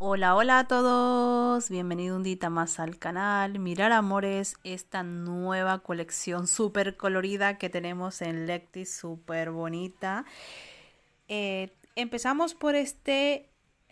Hola, hola a todos, bienvenido un día más al canal. Mirar Amores, esta nueva colección súper colorida que tenemos en lectis, súper bonita. Eh, empezamos por este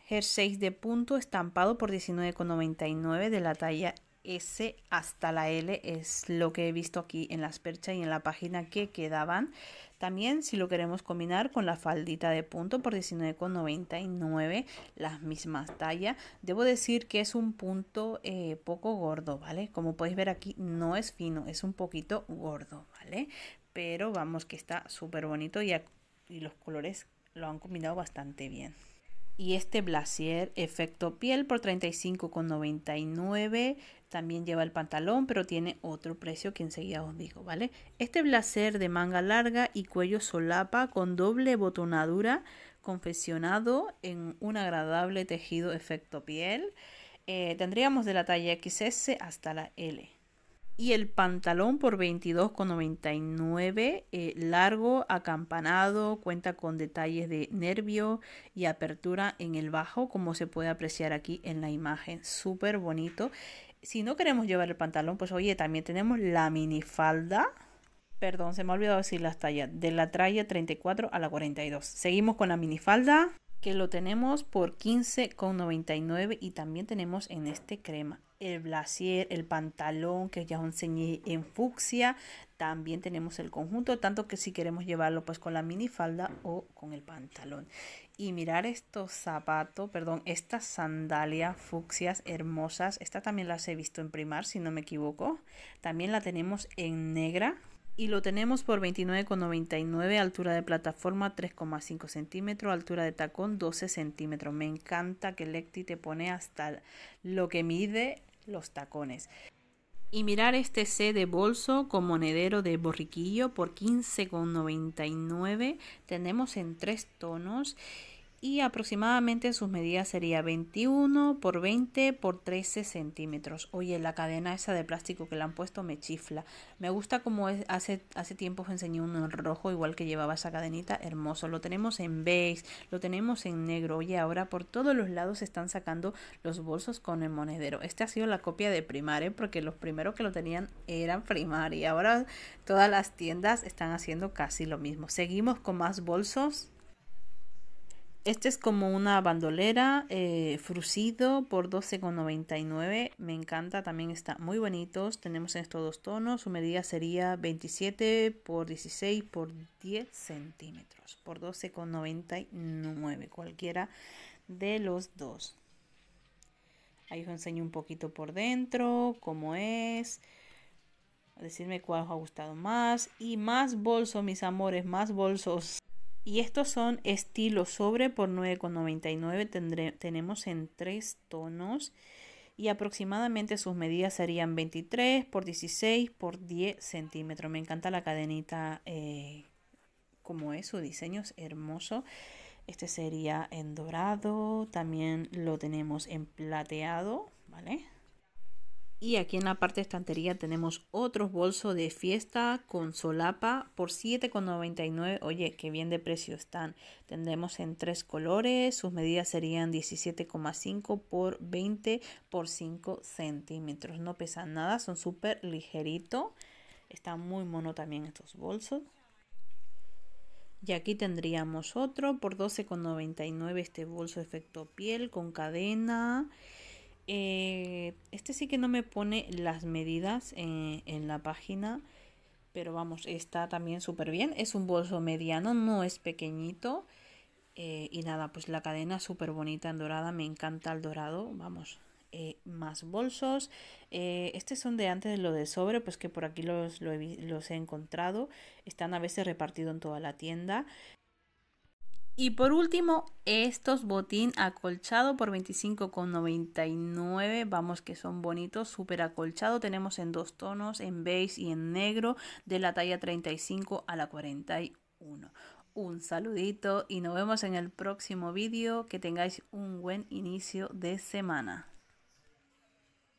jersey de punto estampado por 19,99 de la talla S hasta la L es lo que he visto aquí en las perchas y en la página que quedaban. También si lo queremos combinar con la faldita de punto por 19,99, las mismas tallas. Debo decir que es un punto eh, poco gordo, ¿vale? Como podéis ver aquí no es fino, es un poquito gordo, ¿vale? Pero vamos que está súper bonito y, y los colores lo han combinado bastante bien y este Blasier efecto piel por 35,99 también lleva el pantalón, pero tiene otro precio que enseguida os digo, ¿vale? Este blazer de manga larga y cuello solapa con doble botonadura, confeccionado en un agradable tejido efecto piel. Eh, tendríamos de la talla XS hasta la L. Y el pantalón por 22,99, eh, largo, acampanado, cuenta con detalles de nervio y apertura en el bajo, como se puede apreciar aquí en la imagen. Súper bonito si no queremos llevar el pantalón, pues oye, también tenemos la minifalda. Perdón, se me ha olvidado decir las tallas. De la talla 34 a la 42. Seguimos con la minifalda, que lo tenemos por 15,99 y también tenemos en este crema el blazer el pantalón que ya os enseñé en fucsia. También tenemos el conjunto, tanto que si queremos llevarlo pues con la falda o con el pantalón. Y mirar estos zapatos, perdón, estas sandalias fucsias hermosas. Esta también las he visto en primar, si no me equivoco. También la tenemos en negra, y lo tenemos por 29,99, altura de plataforma 3,5 centímetros, altura de tacón 12 centímetros. Me encanta que Lecti te pone hasta lo que mide los tacones. Y mirar este C de bolso con monedero de borriquillo por 15,99. Tenemos en tres tonos y aproximadamente sus medidas sería 21 por 20 por 13 centímetros. Oye, la cadena esa de plástico que le han puesto me chifla. Me gusta como hace, hace tiempo os enseñé uno en rojo igual que llevaba esa cadenita, hermoso. Lo tenemos en beige, lo tenemos en negro. Oye, ahora por todos los lados se están sacando los bolsos con el monedero. Este ha sido la copia de primaria porque los primeros que lo tenían eran Y Ahora todas las tiendas están haciendo casi lo mismo. Seguimos con más bolsos. Este es como una bandolera, eh, frucido por 12,99. Me encanta, también está muy bonitos. Tenemos estos dos tonos. Su medida sería 27 por 16 por 10 centímetros, por 12,99. Cualquiera de los dos. Ahí os enseño un poquito por dentro, cómo es. Decirme cuál os ha gustado más. Y más bolsos, mis amores, más bolsos. Y estos son estilo sobre por 9,99. Tenemos en tres tonos. Y aproximadamente sus medidas serían 23 por 16 por 10 centímetros. Me encanta la cadenita eh, como es. Su diseño es hermoso. Este sería en dorado. También lo tenemos en plateado. ¿Vale? Y aquí en la parte estantería tenemos otro bolso de fiesta con solapa por $7,99. Oye, qué bien de precio están. Tendremos en tres colores. Sus medidas serían 17,5 por 20 por 5 centímetros. No pesan nada, son súper ligerito. Está muy mono también estos bolsos. Y aquí tendríamos otro por 12,99 este bolso efecto piel con cadena. Eh, este sí que no me pone las medidas eh, en, la página, pero vamos, está también súper bien. Es un bolso mediano, no es pequeñito. Eh, y nada, pues la cadena súper bonita en dorada, me encanta el dorado, vamos. más bolsos, este son de antes de lo de sobre, pues que por aquí los, los he encontrado, están a veces repartidos en toda la tienda. Y por último, estos botín acolchado por 25,99. Vamos que son bonitos, súper acolchado. Tenemos en dos tonos, en beige y en negro, de la talla 35 a la 41. Un saludito y nos vemos en el próximo vídeo. Que tengáis un buen inicio de semana.